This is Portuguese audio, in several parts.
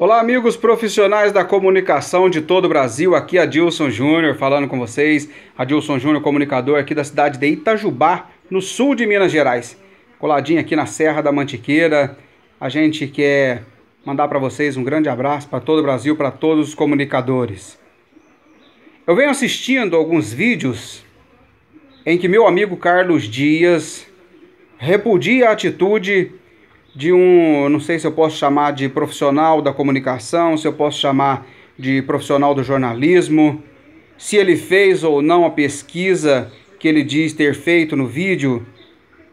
Olá, amigos profissionais da comunicação de todo o Brasil. Aqui é Adilson Júnior falando com vocês. Adilson Júnior, comunicador aqui da cidade de Itajubá, no sul de Minas Gerais. Coladinho aqui na Serra da Mantiqueira. A gente quer mandar para vocês um grande abraço para todo o Brasil, para todos os comunicadores. Eu venho assistindo alguns vídeos em que meu amigo Carlos Dias repudia a atitude de um, não sei se eu posso chamar de profissional da comunicação, se eu posso chamar de profissional do jornalismo, se ele fez ou não a pesquisa que ele diz ter feito no vídeo,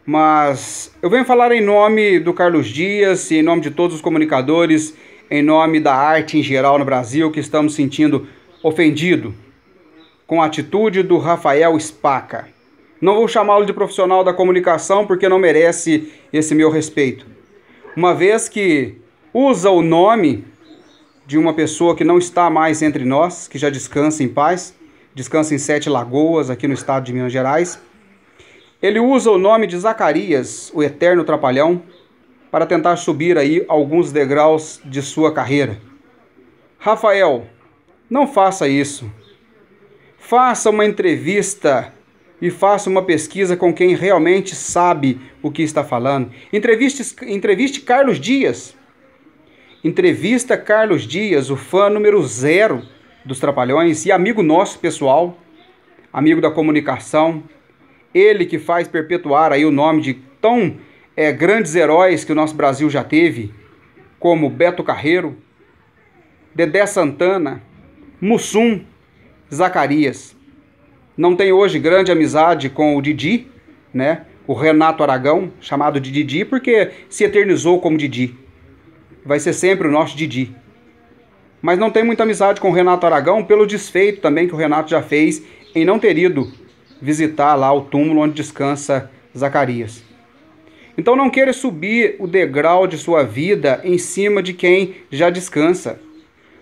mas eu venho falar em nome do Carlos Dias, em nome de todos os comunicadores, em nome da arte em geral no Brasil que estamos sentindo ofendido com a atitude do Rafael Spaca. Não vou chamá-lo de profissional da comunicação porque não merece esse meu respeito uma vez que usa o nome de uma pessoa que não está mais entre nós, que já descansa em paz, descansa em Sete Lagoas, aqui no estado de Minas Gerais. Ele usa o nome de Zacarias, o eterno trapalhão, para tentar subir aí alguns degraus de sua carreira. Rafael, não faça isso. Faça uma entrevista e faça uma pesquisa com quem realmente sabe o que está falando. Entreviste, entreviste Carlos Dias. Entrevista Carlos Dias, o fã número zero dos Trapalhões e amigo nosso pessoal, amigo da comunicação. Ele que faz perpetuar aí o nome de tão é, grandes heróis que o nosso Brasil já teve, como Beto Carreiro, Dedé Santana, Mussum, Zacarias. Não tem hoje grande amizade com o Didi, né? O Renato Aragão, chamado de Didi, porque se eternizou como Didi. Vai ser sempre o nosso Didi. Mas não tem muita amizade com o Renato Aragão pelo desfeito também que o Renato já fez em não ter ido visitar lá o túmulo onde descansa Zacarias. Então não queira subir o degrau de sua vida em cima de quem já descansa.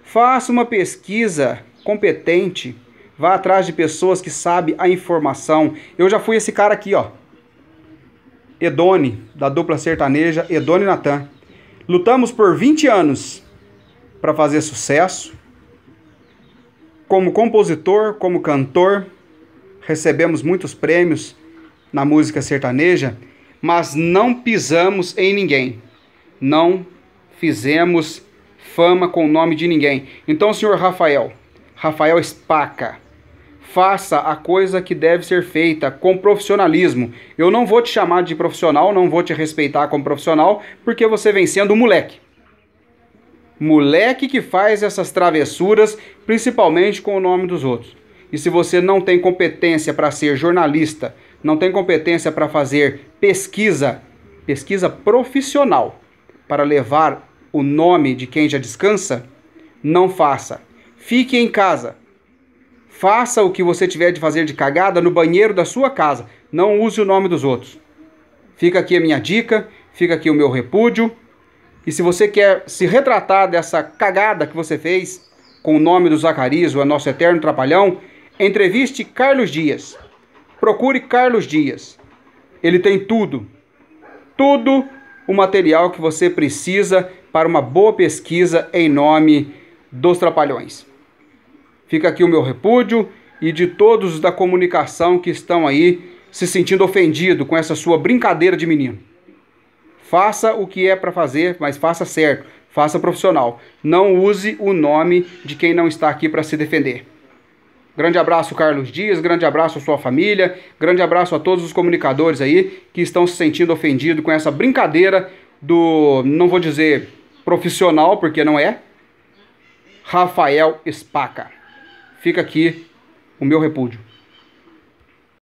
Faça uma pesquisa competente Vá atrás de pessoas que sabem a informação. Eu já fui esse cara aqui, ó. Edone, da dupla sertaneja Edone Natan. Lutamos por 20 anos para fazer sucesso. Como compositor, como cantor, recebemos muitos prêmios na música sertaneja, mas não pisamos em ninguém. Não fizemos fama com o nome de ninguém. Então, senhor Rafael, Rafael Espaca faça a coisa que deve ser feita com profissionalismo. Eu não vou te chamar de profissional, não vou te respeitar como profissional, porque você vem sendo um moleque. Moleque que faz essas travessuras, principalmente com o nome dos outros. E se você não tem competência para ser jornalista, não tem competência para fazer pesquisa, pesquisa profissional, para levar o nome de quem já descansa, não faça. Fique em casa Faça o que você tiver de fazer de cagada no banheiro da sua casa. Não use o nome dos outros. Fica aqui a minha dica, fica aqui o meu repúdio. E se você quer se retratar dessa cagada que você fez com o nome do Zacarias, o nosso eterno trapalhão, entreviste Carlos Dias. Procure Carlos Dias. Ele tem tudo. Tudo o material que você precisa para uma boa pesquisa em nome dos trapalhões. Fica aqui o meu repúdio e de todos da comunicação que estão aí se sentindo ofendido com essa sua brincadeira de menino. Faça o que é para fazer, mas faça certo, faça profissional. Não use o nome de quem não está aqui para se defender. Grande abraço, Carlos Dias. Grande abraço à sua família. Grande abraço a todos os comunicadores aí que estão se sentindo ofendidos com essa brincadeira do, não vou dizer profissional, porque não é, Rafael Spaca. Fica aqui o meu repúdio.